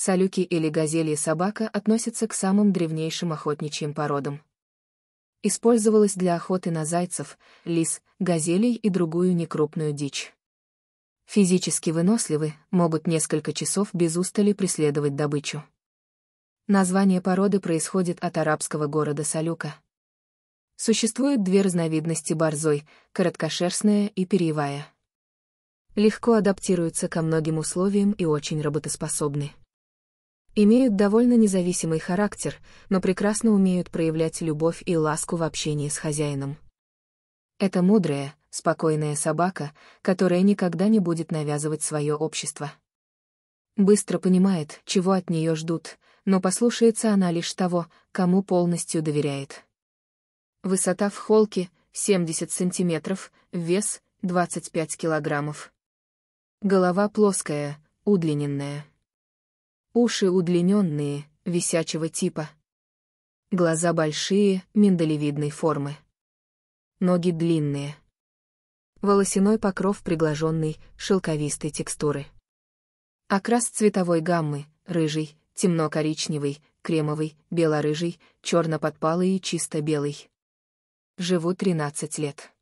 Салюки или газели и собака относятся к самым древнейшим охотничьим породам. Использовалась для охоты на зайцев, лис, газелей и другую некрупную дичь. Физически выносливы, могут несколько часов без устали преследовать добычу. Название породы происходит от арабского города Салюка. Существует две разновидности борзой – короткошерстная и перьевая. Легко адаптируются ко многим условиям и очень работоспособны имеют довольно независимый характер, но прекрасно умеют проявлять любовь и ласку в общении с хозяином. Это мудрая, спокойная собака, которая никогда не будет навязывать свое общество. Быстро понимает, чего от нее ждут, но послушается она лишь того, кому полностью доверяет. Высота в холке — 70 сантиметров, вес — 25 килограммов. Голова плоская, удлиненная. Уши удлиненные, висячего типа. Глаза большие, миндалевидной формы. Ноги длинные. Волосяной покров приглаженный, шелковистой текстуры. Окрас цветовой гаммы – рыжий, темно-коричневый, кремовый, бело-рыжий, черно-подпалый и чисто белый. Живу 13 лет.